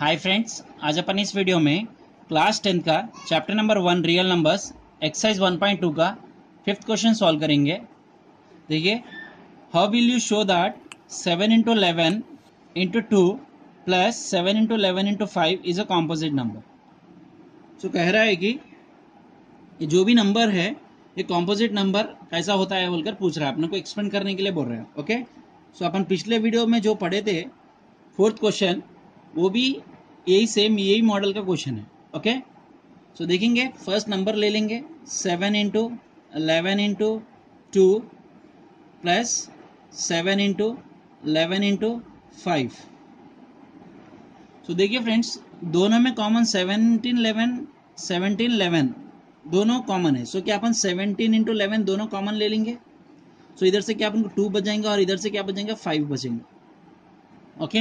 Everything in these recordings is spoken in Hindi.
हाय फ्रेंड्स आज अपन इस वीडियो में क्लास टेंथ का chapter number one real numbers exercise one point two का फिफ्थ क्वेश्चन सॉल्व करेंगे देखिए how will you show that seven into eleven into two plus seven into eleven into five is a composite number so कह रहा है कि जो भी नंबर है ये कॉम्पोजिट नंबर कैसा होता है बोलकर पूछ रहा है अपने को एक्सप्लेन करने के लिए बोल रहे हैं ओके सो अपन पिछले वीडियो में जो पढ़े थे फोर्थ क्वेश्चन वो भी यही सेम यही मॉडल का क्वेश्चन है ओके सो देखेंगे फर्स्ट नंबर ले लेंगे seven into eleven into two plus seven into eleven into five so देखिए फ्रेंड्स दोनों में common seventeen eleven seventeen eleven दोनों कॉमन है सो so, क्या अपन सेवनटीन इंटू इलेवन दोनों कॉमन ले लेंगे सो so, इधर से क्या अपन को टू बचेंगे और इधर से क्या बचेंगे फाइव बचेंगे okay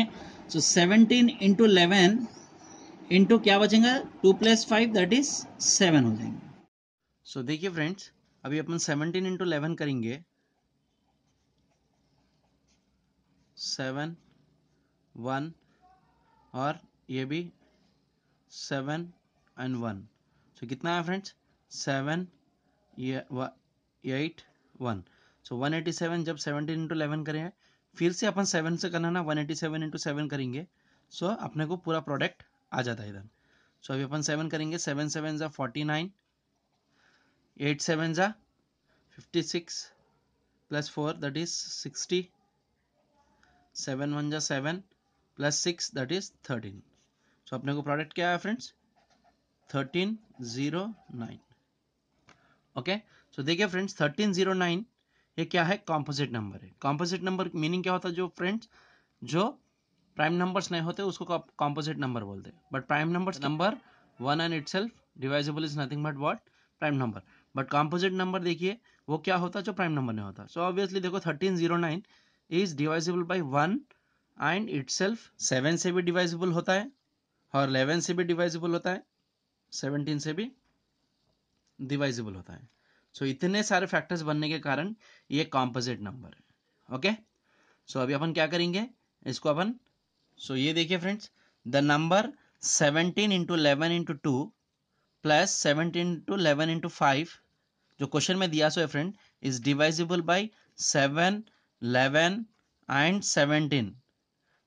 so seventeen into eleven into क्या बचेगा two plus five that is seven हो जाएंगे सो देखिए फ्रेंड्स अभी अपन सेवनटीन इंटू इलेवन करेंगे सेवन वन और ये भी सेवन एंड वन सो कितना है friends seven eight one so one eighty seven जब सेवनटीन इंटू इलेवन करें फिर से अपन सेवन से करना ना one eighty seven into seven करेंगे सो so, अपने को पूरा प्रोडक्ट आ जाता है इधर सो so, अभी अपन सेवन करेंगे सेवन सेवन ज़ा फोर्टी नाइन एट सेवन ज़ा fifty six plus four that is sixty seven one ज़ा seven plus six that is thirteen so अपने को प्रोडक्ट क्या है friends thirteen zero nine okay so देखिए फ्रेंड्स थर्टीन ज़ीरो नाइन ये क्या है कॉम्पोजिट नंबर है कॉम्पोजिट नंबर मीनिंग क्या होता है जो फ्रेंड्स जो प्राइम नंबर्स नहीं होते उसको कॉम्पोजिट नंबर बोलते हैं but prime numbers number one and itself divisible is nothing but what prime number but composite number देखिए वो क्या होता जो प्राइम नंबर नहीं होता सो so ऑब्वियसली देखो thirteen zero nine is divisible by one and itself seven से भी डिवाइजेबल होता है और इलेवन से भी डिवाइजेबल होता है सेवनटीन से भी डिवाइजेबल होता है सो so, इतने सारे फैक्टर्स बनने के कारण ये कॉम्पोजिट नंबर है ओके सो अभी अपन क्या करेंगे इसको अपन सो so, ये देखिए friends the number seventeen into eleven into two plus seventeen into eleven into five जो क्वेश्चन में दिया सो है friend is divisible by seven eleven and seventeen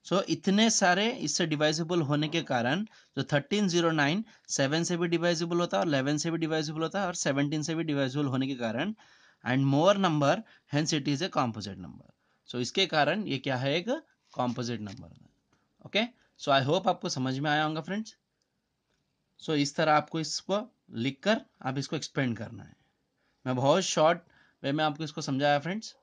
so so, इतने सारे इससे डिवाइजेबल होने के कारण जो थर्टीन जीरो नाइन सेवन से भी डिवाइजेबल होता है और इलेवन से भी डिवाइजेबल होता है और सेवनटीन से भी डिवाइजेबल होने के कारण and more number hence it is a composite number so इसके कारण ये क्या है एक composite number okay so I hope आपको समझ में आया होगा फ्रेंड्स सो इस तरह आपको इसको लिख कर आप इसको एक्सप्लेन करना है मैं बहुत शॉर्ट वे में आपको इसको समझाया फ्रेंड्स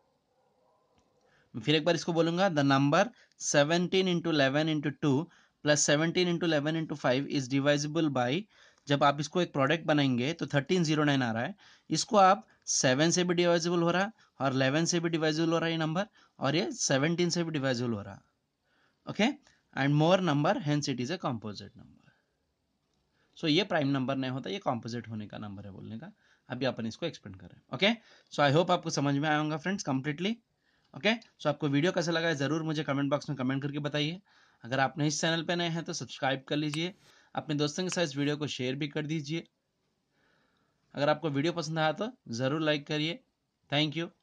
फिर एक बार इसको बोलूंगा the number seventeen into eleven into two plus seventeen into eleven into five is divisible by जब आप इसको एक प्रोडक्ट बनाएंगे तो थर्टीन जीरो नाइन आ रहा है इसको आप सेवन से भी डिवाइजेबल हो रहा और इलेवन से भी डिवाइजेबल हो रहा है ये नंबर और ये सेवनटीन से भी डिवाइजेबल हो रहा okay and more number hence it is a composite number so ये प्राइम नंबर नहीं होता ये कॉम्पोजिट होने का नंबर है बोलने का अभी अपन इसको एक्सपेंड करें ओके सो आई होप आपको समझ में आया होगा फ्रेंड्स कंप्लीटली ओके सो आपको वीडियो कैसा लगा है ज़रूर मुझे कमेंट बॉक्स में कमेंट करके बताइए अगर आपने इस चैनल पर नए हैं तो सब्सक्राइब कर लीजिए अपने दोस्तों के साथ इस वीडियो को शेयर भी कर दीजिए अगर आपको वीडियो पसंद आया तो ज़रूर लाइक करिए थैंक यू